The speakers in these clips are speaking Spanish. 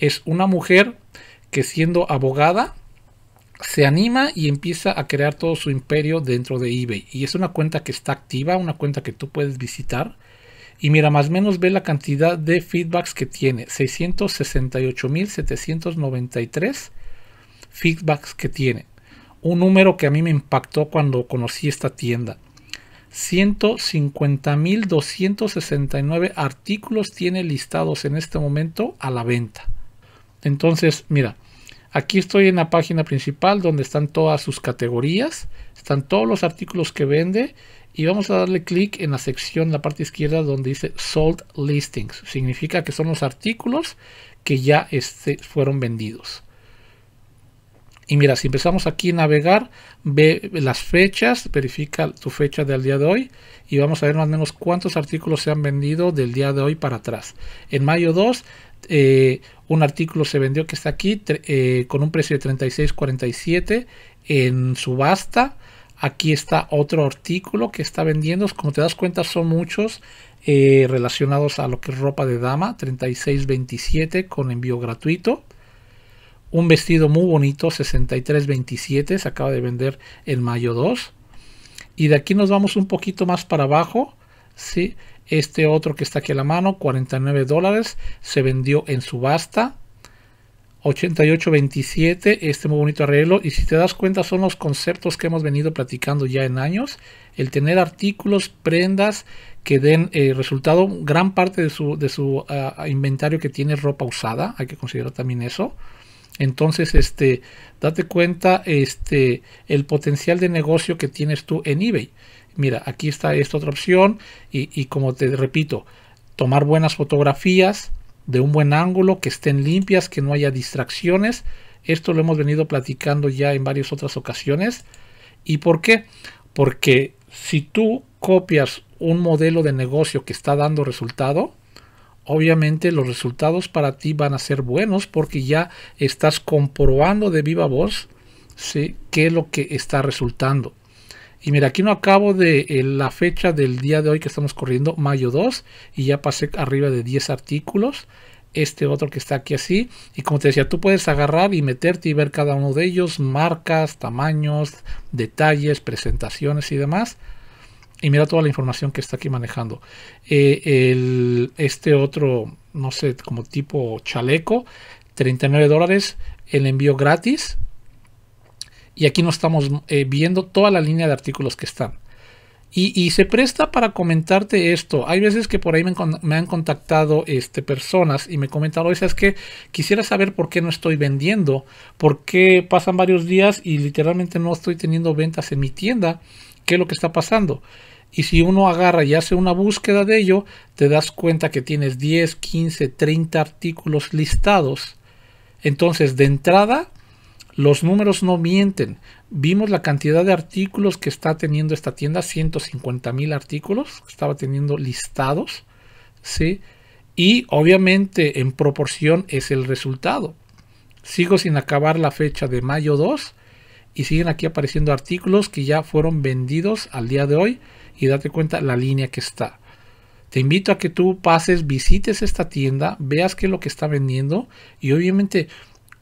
Es una mujer que siendo abogada se anima y empieza a crear todo su imperio dentro de eBay. Y es una cuenta que está activa, una cuenta que tú puedes visitar. Y mira, más o menos ve la cantidad de feedbacks que tiene. 668.793 feedbacks que tiene. Un número que a mí me impactó cuando conocí esta tienda. 150.269 artículos tiene listados en este momento a la venta. Entonces, mira, aquí estoy en la página principal donde están todas sus categorías, están todos los artículos que vende y vamos a darle clic en la sección, la parte izquierda donde dice Sold Listings. Significa que son los artículos que ya este, fueron vendidos. Y mira, si empezamos aquí a navegar, ve las fechas, verifica tu fecha del día de hoy y vamos a ver más o menos cuántos artículos se han vendido del día de hoy para atrás. En mayo 2, eh, un artículo se vendió que está aquí eh, con un precio de 36.47 en subasta. Aquí está otro artículo que está vendiendo. Como te das cuenta, son muchos. Eh, relacionados a lo que es ropa de dama 3627 con envío gratuito un vestido muy bonito, 63.27, se acaba de vender en mayo 2. Y de aquí nos vamos un poquito más para abajo, ¿sí? Este otro que está aquí a la mano, 49 dólares, se vendió en subasta. 88.27, este muy bonito arreglo. Y si te das cuenta, son los conceptos que hemos venido platicando ya en años. El tener artículos, prendas que den eh, resultado, gran parte de su, ah, inventario que tiene ropa usada, hay que considerar también eso. Entonces, este, date cuenta este, el potencial de negocio que tienes tú en eBay. Mira, aquí está esta otra opción y, y como te repito, tomar buenas fotografías de un buen ángulo, que estén limpias, que no haya distracciones. Esto lo hemos venido platicando ya en varias otras ocasiones. ¿Y por qué? Porque si tú copias un modelo de negocio que está dando resultado, obviamente los resultados para ti van a ser buenos porque ya estás comprobando de viva voz ¿sí? qué es lo que está resultando. Y mira, aquí no acabo de eh, la fecha del día de hoy que estamos corriendo, mayo 2, y ya pasé arriba de 10 artículos. Este otro que está aquí así. Y como te decía, tú puedes agarrar y meterte y ver cada uno de ellos, marcas, tamaños, detalles, presentaciones y demás y mira toda la información que está aquí manejando. Eh, el, este otro, no sé, como tipo chaleco, 39 dólares, el envío gratis. Y aquí no estamos eh, viendo toda la línea de artículos que están. Y, se presta para comentarte esto. Hay veces que por ahí me, han contactado este, personas y me comentan, oye, es que quisiera saber por qué no estoy vendiendo, por qué pasan varios días y literalmente no estoy teniendo ventas en mi tienda qué es lo que está pasando. Y si uno agarra y hace una búsqueda de ello, te das cuenta que tienes 10, 15, 30 artículos listados. Entonces, de entrada, los números no mienten. Vimos la cantidad de artículos que está teniendo esta tienda, 150 mil artículos que estaba teniendo listados. ¿sí? Y obviamente en proporción es el resultado. Sigo sin acabar la fecha de mayo 2 y siguen aquí apareciendo artículos que ya fueron vendidos al día de hoy y date cuenta la línea que está. Te invito a que tú pases, visites esta tienda, veas qué es lo que está vendiendo y obviamente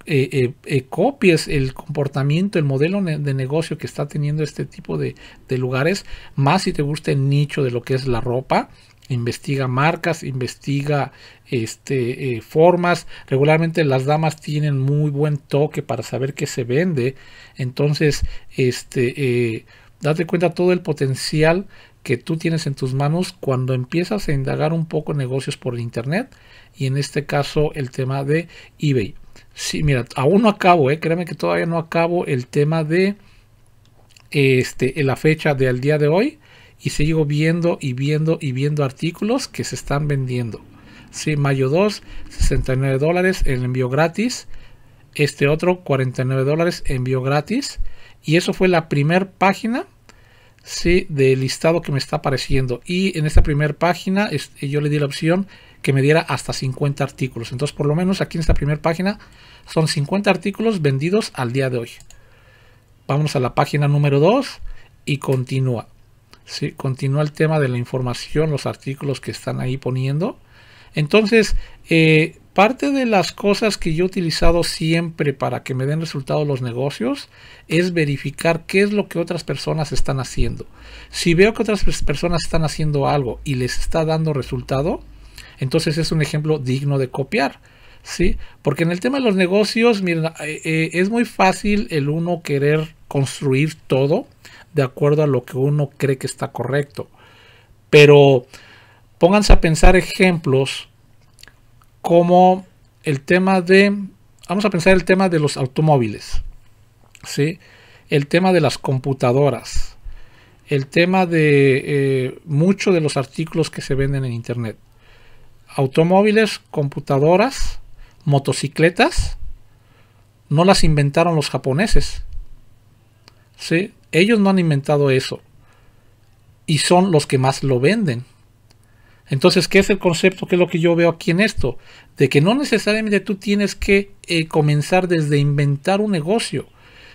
eh, eh, eh, copies el comportamiento, el modelo de negocio que está teniendo este tipo de, de, lugares, más si te gusta el nicho de lo que es la ropa. Investiga marcas, investiga este, formas. Regularmente las damas tienen muy buen toque para saber qué se vende. Entonces, este, date cuenta todo el potencial que tú tienes en tus manos cuando empiezas a indagar un poco negocios por internet y en este caso el tema de eBay. Sí, mira, aún no acabo, eh, créeme que todavía no acabo el tema de este, la fecha del día de hoy y sigo viendo y viendo y viendo artículos que se están vendiendo. Sí, mayo 2, 69 dólares el envío gratis. Este otro, 49 dólares envío gratis. Y eso fue la primera página sí, del listado que me está apareciendo. Y en esta primera página este, yo le di la opción que me diera hasta 50 artículos. Entonces, por lo menos aquí en esta primera página son 50 artículos vendidos al día de hoy. Vamos a la página número 2 y continúa. Continúa el tema de la información, los artículos que están ahí poniendo. Entonces, eh, parte de las cosas que yo he utilizado siempre para que me den resultados los negocios es verificar qué es lo que otras personas están haciendo. Si veo que otras personas están haciendo algo y les está dando resultado, entonces es un ejemplo digno de copiar. ¿Sí? Porque en el tema de los negocios, eh, eh, es muy fácil el uno querer construir todo de acuerdo a lo que uno cree que está correcto. Pero pónganse a pensar ejemplos como el tema de, vamos a pensar el tema de los automóviles, ¿sí? El tema de las computadoras, el tema de eh, muchos de los artículos que se venden en Internet automóviles, computadoras, motocicletas, no las inventaron los japoneses. ¿Sí? Ellos no han inventado eso. Y son los que más lo venden. Entonces, ¿qué es el concepto? ¿Qué es lo que yo veo aquí en esto? De que no necesariamente tú tienes que eh, comenzar desde inventar un negocio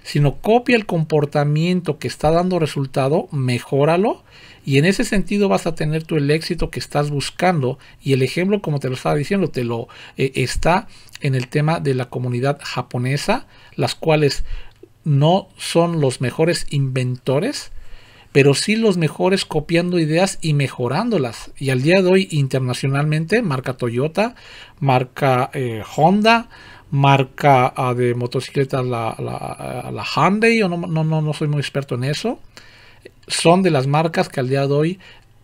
sino copia el comportamiento que está dando resultado, mejóralo y en ese sentido vas a tener tú el éxito que estás buscando y el ejemplo, como te lo estaba diciendo, te lo eh, está en el tema de la comunidad japonesa, las cuales no son los mejores inventores, pero sí los mejores copiando ideas y mejorándolas. Y al día de hoy internacionalmente, marca Toyota, marca eh, Honda, marca ah, de motocicletas, ah, la, Hyundai, o no, no, no, soy muy experto en eso, son de las marcas que al día de hoy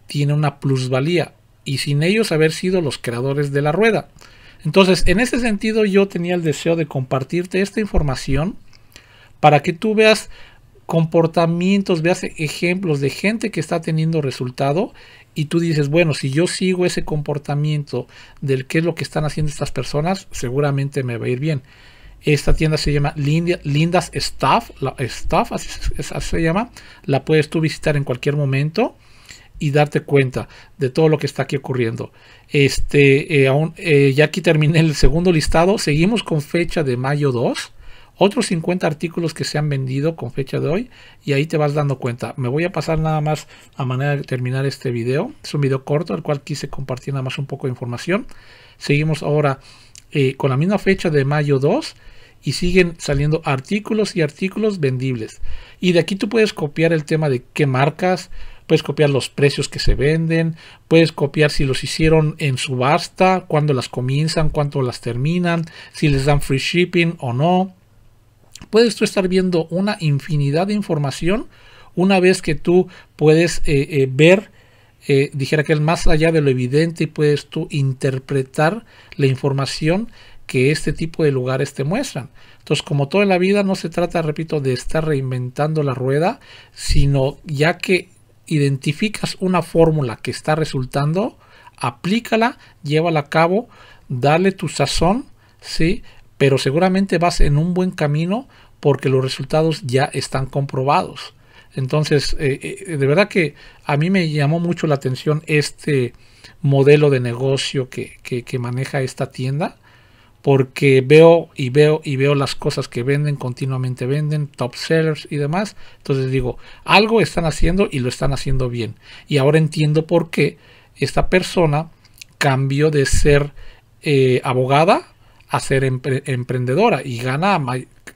tienen una plusvalía y sin ellos haber sido los creadores de la rueda. Entonces, en ese sentido yo tenía el deseo de compartirte esta información para que tú veas comportamientos, veas ejemplos de gente que está teniendo resultado y tú dices, bueno, si yo sigo ese comportamiento del que es lo que están haciendo estas personas, seguramente me va a ir bien. Esta tienda se llama Lindas Staff, la, Staff así, se llama, la puedes tú visitar en cualquier momento y darte cuenta de todo lo que está aquí ocurriendo. Este, eh, eh, ya aquí terminé el segundo listado, seguimos con fecha de mayo 2 otros 50 artículos que se han vendido con fecha de hoy y ahí te vas dando cuenta. Me voy a pasar nada más a manera de terminar este video. Es un video corto al cual quise compartir nada más un poco de información. Seguimos ahora eh, con la misma fecha de mayo 2 y siguen saliendo artículos y artículos vendibles. Y de aquí tú puedes copiar el tema de qué marcas, puedes copiar los precios que se venden, puedes copiar si los hicieron en subasta, cuándo las comienzan, cuánto las terminan, si les dan free shipping o no puedes tú estar viendo una infinidad de información una vez que tú puedes eh, eh, ver, eh, dijera que es más allá de lo evidente y puedes tú interpretar la información que este tipo de lugares te muestran. Entonces, como toda la vida, no se trata, repito, de estar reinventando la rueda, sino ya que identificas una fórmula que está resultando, aplícala, llévala a cabo, dale tu sazón, ¿sí? pero seguramente vas en un buen camino porque los resultados ya están comprobados. Entonces, eh, eh, de verdad que a mí me llamó mucho la atención este modelo de negocio que, maneja esta tienda, porque veo y veo y veo las cosas que venden, continuamente venden, top sellers y demás. Entonces digo, algo están haciendo y lo están haciendo bien. Y ahora entiendo por qué esta persona cambió de ser eh, abogada a ser emprendedora y gana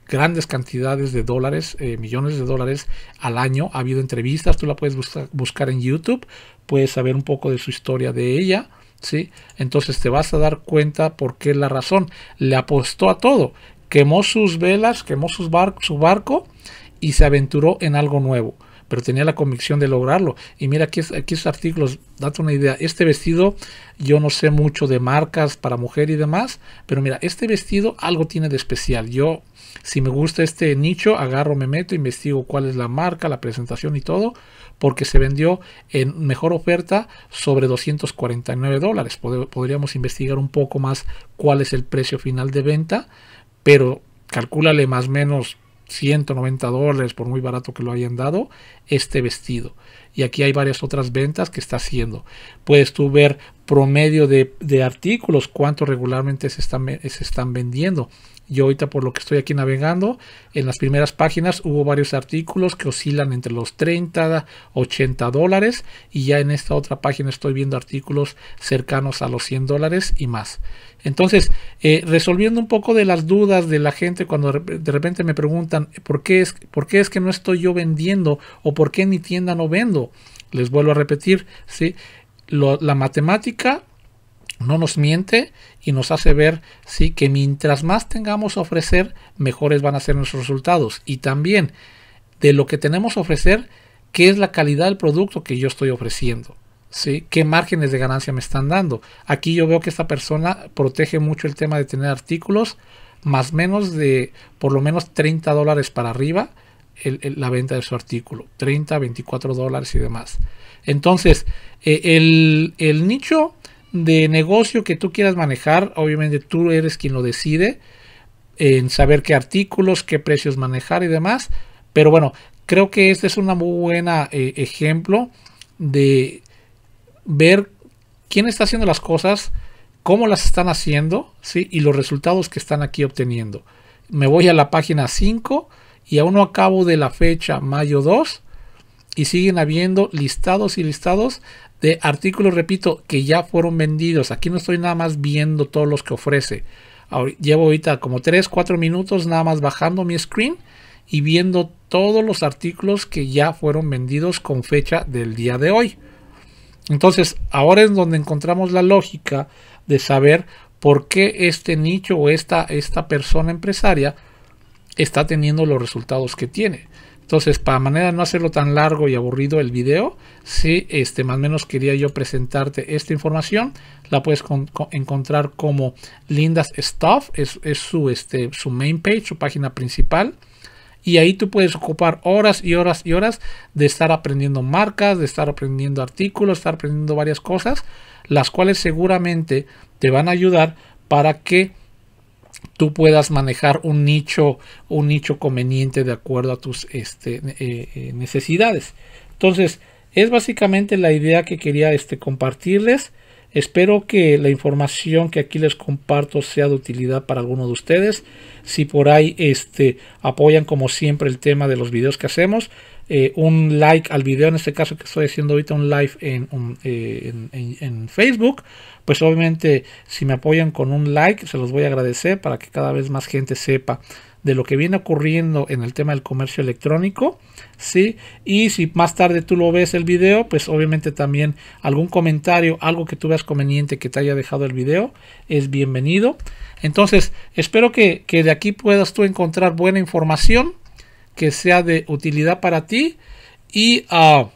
grandes cantidades de dólares, eh, millones de dólares al año. Ha habido entrevistas, tú la puedes buscar en YouTube, puedes saber un poco de su historia de ella. ¿sí? Entonces te vas a dar cuenta por qué la razón. Le apostó a todo, quemó sus velas, quemó su barco y se aventuró en algo nuevo pero tenía la convicción de lograrlo. Y mira, aquí, aquí artículos, date una idea. Este vestido, yo no sé mucho de marcas para mujer y demás, pero mira, este vestido algo tiene de especial. Yo, si me gusta este nicho, agarro, me meto, investigo cuál es la marca, la presentación y todo, porque se vendió en mejor oferta sobre 249 dólares. Podríamos investigar un poco más cuál es el precio final de venta, pero calcúlale más o menos 190 dólares, por muy barato que lo hayan dado, este vestido y aquí hay varias otras ventas que está haciendo. Puedes tú ver promedio de, de artículos, cuánto regularmente se están, se están vendiendo. Yo ahorita por lo que estoy aquí navegando, en las primeras páginas hubo varios artículos que oscilan entre los 30, 80 dólares y ya en esta otra página estoy viendo artículos cercanos a los 100 dólares y más. Entonces, eh, resolviendo un poco de las dudas de la gente cuando de repente me preguntan ¿por qué, es, por qué es que no estoy yo vendiendo o por qué en mi tienda no vendo. Les vuelvo a repetir, ¿sí? la matemática no nos miente y nos hace ver ¿sí? que mientras más tengamos a ofrecer, mejores van a ser nuestros resultados. Y también de lo que tenemos a ofrecer, qué es la calidad del producto que yo estoy ofreciendo. ¿Sí? ¿Qué márgenes de ganancia me están dando? Aquí yo veo que esta persona protege mucho el tema de tener artículos más menos de por lo menos 30 dólares para arriba la venta de su artículo, 30, 24 dólares y demás. Entonces, eh, el, nicho de negocio que tú quieras manejar, obviamente tú eres quien lo decide en saber qué artículos, qué precios manejar y demás. Pero bueno, creo que este es un muy buen eh, ejemplo de ver quién está haciendo las cosas, cómo las están haciendo ¿sí? y los resultados que están aquí obteniendo. Me voy a la página 5 y aún no acabo de la fecha mayo 2 y siguen habiendo listados y listados de artículos, repito, que ya fueron vendidos. Aquí no estoy nada más viendo todos los que ofrece. Llevo ahorita como 3, 4 minutos nada más bajando mi screen y viendo todos los artículos que ya fueron vendidos con fecha del día de hoy. Entonces, ahora es donde encontramos la lógica de saber por qué este nicho o esta, esta persona empresaria está teniendo los resultados que tiene. Entonces, para manera de no hacerlo tan largo y aburrido el video, si este, más o menos quería yo presentarte esta información, la puedes encontrar como Lindas Stuff, es, es, su, este, su main page, su página principal. Y ahí tú puedes ocupar horas y horas y horas de estar aprendiendo marcas, de estar aprendiendo artículos, estar aprendiendo varias cosas, las cuales seguramente te van a ayudar para que tú puedas manejar un nicho, un nicho conveniente de acuerdo a tus este, eh, eh, necesidades. Entonces, es básicamente la idea que quería este, compartirles. Espero que la información que aquí les comparto sea de utilidad para alguno de ustedes. Si por ahí este, apoyan como siempre el tema de los videos que hacemos, eh, un like al video, en este caso que estoy haciendo ahorita un live eh, en, Facebook, pues obviamente si me apoyan con un like se los voy a agradecer para que cada vez más gente sepa de lo que viene ocurriendo en el tema del comercio electrónico, ¿sí? Y si más tarde tú lo ves el video, pues obviamente también algún comentario, algo que tú veas conveniente que te haya dejado el video, es bienvenido. Entonces, espero que, que de aquí puedas tú encontrar buena información que sea de utilidad para ti y, ah,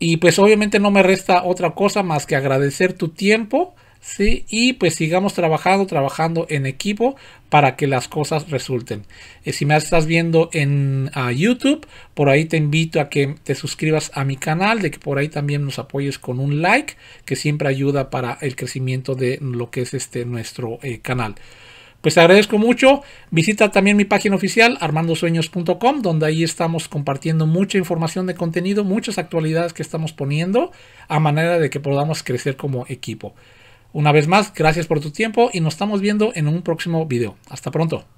y pues obviamente no me resta otra cosa más que agradecer tu tiempo. ¿sí? Y pues sigamos trabajando, trabajando en equipo para que las cosas resulten. Eh, si me estás viendo en ah, YouTube, por ahí te invito a que te suscribas a mi canal, de que por ahí también nos apoyes con un like, que siempre ayuda para el crecimiento de lo que es este nuestro eh, canal. Pues te agradezco mucho. Visita también mi página oficial armandosueños.com, donde ahí estamos compartiendo mucha información de contenido, muchas actualidades que estamos poniendo a manera de que podamos crecer como equipo. Una vez más, gracias por tu tiempo y nos estamos viendo en un próximo video. Hasta pronto.